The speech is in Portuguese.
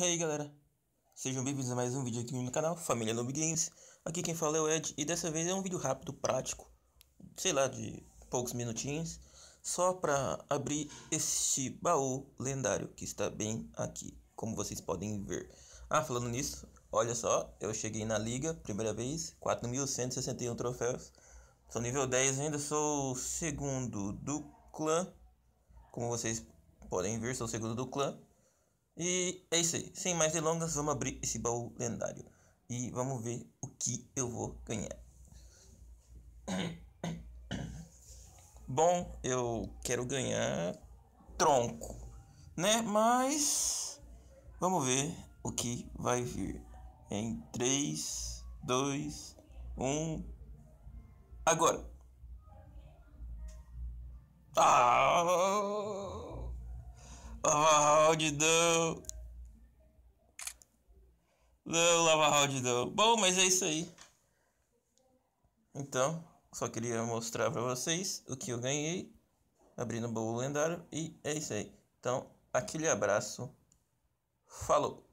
E aí galera, sejam bem-vindos a mais um vídeo aqui no canal Família Noob Games Aqui quem fala é o Ed e dessa vez é um vídeo rápido, prático, sei lá, de poucos minutinhos Só para abrir este baú lendário que está bem aqui, como vocês podem ver Ah, falando nisso, olha só, eu cheguei na liga, primeira vez, 4.161 troféus Sou nível 10 ainda, sou o segundo do clã Como vocês podem ver, sou o segundo do clã e é isso aí. Sem mais delongas, vamos abrir esse baú lendário. E vamos ver o que eu vou ganhar. Bom, eu quero ganhar tronco, né? Mas vamos ver o que vai vir. Em 3, 2, 1. Agora! Ah! Ah! round não. Não, lava round não. Bom, mas é isso aí. Então, só queria mostrar pra vocês o que eu ganhei. Abrindo o baú lendário. E é isso aí. Então, aquele abraço. Falou!